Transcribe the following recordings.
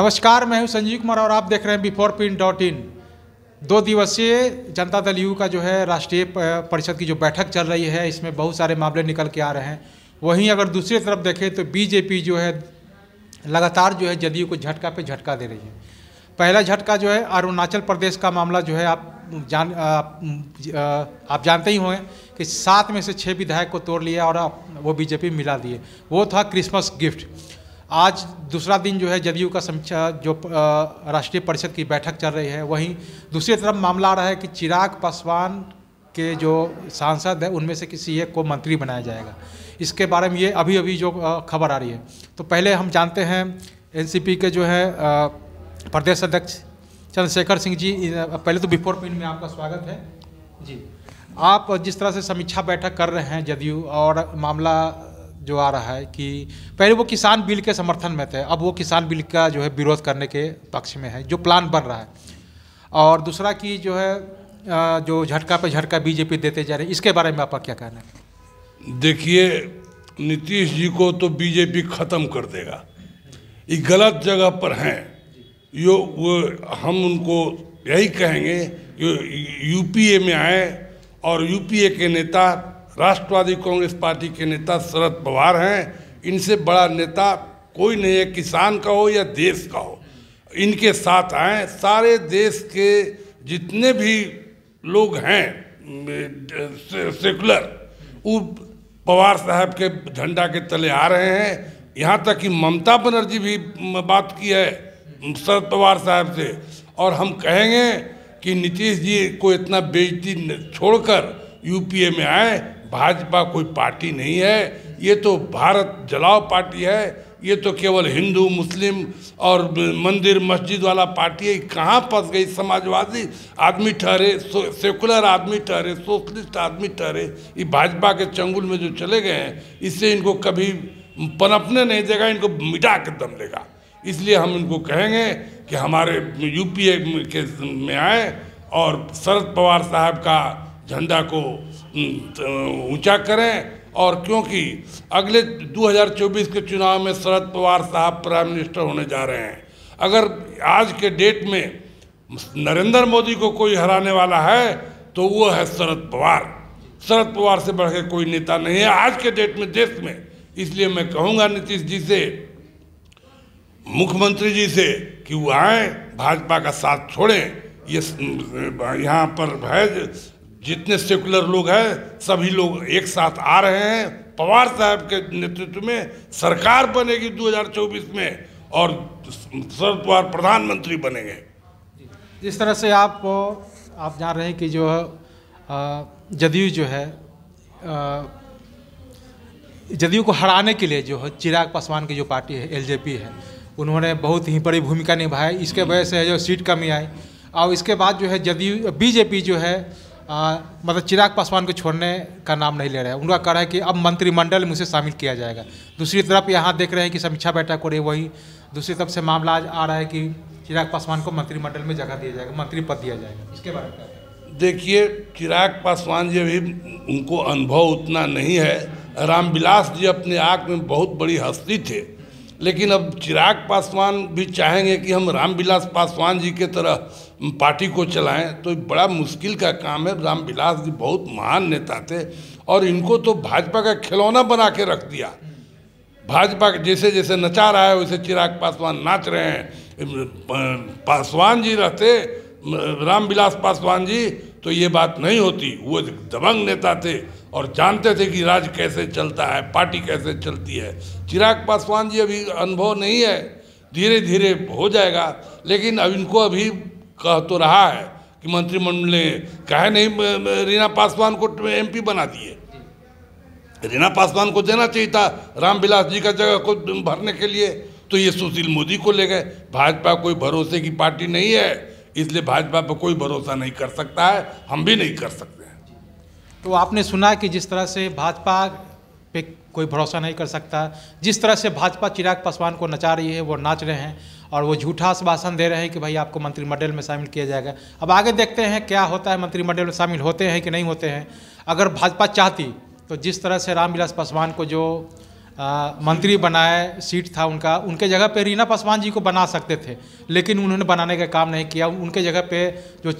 नमस्कार मैं हूं संजीव कुमार और आप देख रहे हैं बिफोर पिन डॉट इन दो दिवसीय जनता दल यू का जो है राष्ट्रीय परिषद की जो बैठक चल रही है इसमें बहुत सारे मामले निकल के आ रहे हैं वहीं अगर दूसरी तरफ देखें तो बीजेपी जो है लगातार जो है जदयू को झटका पे झटका दे रही है पहला झटका जो है अरुणाचल प्रदेश का मामला जो है आप जान आप, आप जानते ही होंगे कि सात में से छः विधायक को तोड़ लिया और वो बीजेपी मिला दिए वो था क्रिसमस गिफ्ट आज दूसरा दिन जो है जदयू का समीक्षा जो राष्ट्रीय परिषद की बैठक चल रही है वहीं दूसरी तरफ मामला आ रहा है कि चिराग पासवान के जो सांसद हैं उनमें से किसी एक को मंत्री बनाया जाएगा इसके बारे में ये अभी अभी जो खबर आ रही है तो पहले हम जानते हैं एनसीपी के जो है प्रदेश अध्यक्ष चंद्रशेखर सिंह जी पहले तो बिफोर पिन में आपका स्वागत है जी आप जिस तरह से समीक्षा बैठक कर रहे हैं जदयू और मामला जो आ रहा है कि पहले वो किसान बिल के समर्थन में थे अब वो किसान बिल का जो है विरोध करने के पक्ष में है जो प्लान बन रहा है और दूसरा कि जो है जो झटका पे झटका बीजेपी देते जा रही है इसके बारे में आपका क्या कहना है देखिए नीतीश जी को तो बीजेपी ख़त्म कर देगा ये गलत जगह पर हैं यो वो हम उनको यही कहेंगे कि यूपीए में आए और यूपीए के नेता राष्ट्रवादी कांग्रेस पार्टी के नेता शरद पवार हैं इनसे बड़ा नेता कोई नहीं है किसान का हो या देश का हो इनके साथ आए सारे देश के जितने भी लोग हैं सेकुलर वो पवार साहब के झंडा के तले आ रहे हैं यहाँ तक कि ममता बनर्जी भी बात की है शरद पवार साहब से और हम कहेंगे कि नीतीश जी को इतना बेइज्जती छोड़कर यूपीए में आए भाजपा कोई पार्टी नहीं है ये तो भारत जलाओ पार्टी है ये तो केवल हिंदू मुस्लिम और मंदिर मस्जिद वाला पार्टी है कहाँ फंस गई समाजवादी आदमी ठहरे सेकुलर आदमी ठहरे सोशलिस्ट आदमी ठहरे ये भाजपा के चंगुल में जो चले गए हैं इससे इनको कभी पनपने नहीं देगा इनको मिटा के दम देगा इसलिए हम इनको कहेंगे कि हमारे यूपीए के में आए और शरद पवार साहब का झंडा को ऊंचा करें और क्योंकि अगले 2024 के चुनाव में शरद पवार साहब प्राइम मिनिस्टर होने जा रहे हैं अगर आज के डेट में नरेंद्र मोदी को कोई हराने वाला है तो वो है शरद पवार शरद पवार से बढ़ के कोई नेता नहीं है आज के डेट में देश में इसलिए मैं कहूँगा नीतीश जी से मुख्यमंत्री जी से कि वो आए भाजपा का साथ छोड़ें ये यहाँ पर है जितने सेकुलर लोग हैं सभी लोग एक साथ आ रहे हैं पवार साहब के नेतृत्व में सरकार बनेगी 2024 में और शरद पवार प्रधानमंत्री बनेंगे जिस तरह से आप आप जान रहे हैं कि जो जदयू जो है जदयू को हराने के लिए जो है चिराग पासवान की जो पार्टी है एलजेपी है उन्होंने बहुत ही बड़ी भूमिका निभाई इसके वजह से जो सीट कमी आई और इसके बाद जो है जदयू बीजेपी जो है आ, मतलब चिराग पासवान को छोड़ने का नाम नहीं ले रहे हैं उनका कह रहा है कि अब मंत्रिमंडल में उसे शामिल किया जाएगा दूसरी तरफ यहाँ देख रहे हैं कि समीक्षा बैठक हो रही है वही दूसरी तरफ से मामला आज आ रहा है कि चिराग पासवान को मंत्रिमंडल में जगह दिया जाएगा मंत्री पद दिया जाएगा इसके बारे में देखिए चिराग पासवान जी भी उनको अनुभव उतना नहीं है रामविलास जी अपने आप में बहुत बड़ी हस्ती थे लेकिन अब चिराग पासवान भी चाहेंगे कि हम रामविलास पासवान जी के तरह पार्टी को चलाएं तो बड़ा मुश्किल का काम है रामविलास जी बहुत महान नेता थे और इनको तो भाजपा का खिलौना बना के रख दिया भाजपा जैसे जैसे नचा रहा है वैसे चिराग पासवान नाच रहे हैं पासवान जी रहते रामविलास पासवान जी तो ये बात नहीं होती वो दबंग नेता थे और जानते थे कि राज कैसे चलता है पार्टी कैसे चलती है चिराग पासवान जी अभी अनुभव नहीं है धीरे धीरे हो जाएगा लेकिन अब इनको अभी कह तो रहा है कि मंत्रिमंडल ने कहे नहीं रीना पासवान को एमपी बना दिए रीना पासवान को देना चाहिए था रामविलास जी का जगह को भरने के लिए तो ये सुशील मोदी को ले गए भाजपा कोई भरोसे की पार्टी नहीं है इसलिए भाजपा पर कोई भरोसा नहीं कर सकता है हम भी नहीं कर सकते तो आपने सुना कि जिस तरह से भाजपा पे कोई भरोसा नहीं कर सकता जिस तरह से भाजपा चिराग पासवान को नचा रही है वो नाच रहे हैं और वो झूठा आश्वासन दे रहे हैं कि भाई आपको मंत्रिमंडल में शामिल किया जाएगा अब आगे देखते हैं क्या होता है मंत्रिमंडल में शामिल होते हैं कि नहीं होते हैं अगर भाजपा चाहती तो जिस तरह से रामविलास पासवान को जो आ, मंत्री बनाए सीट था उनका उनके जगह पे रीना पासवान जी को बना सकते थे लेकिन उन्होंने बनाने का काम नहीं किया उनके जगह पे जो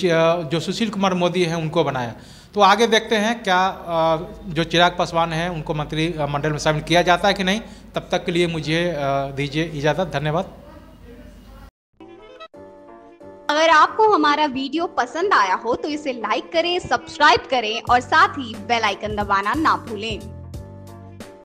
जो सुशील कुमार मोदी हैं उनको बनाया तो आगे देखते हैं क्या जो चिराग पासवान हैं उनको मंत्री मंडल में शामिल किया जाता है कि नहीं तब तक के लिए मुझे दीजिए इजाज़त धन्यवाद अगर आपको हमारा वीडियो पसंद आया हो तो इसे लाइक करें सब्सक्राइब करें और साथ ही बेल आइकन दबाना ना भूलें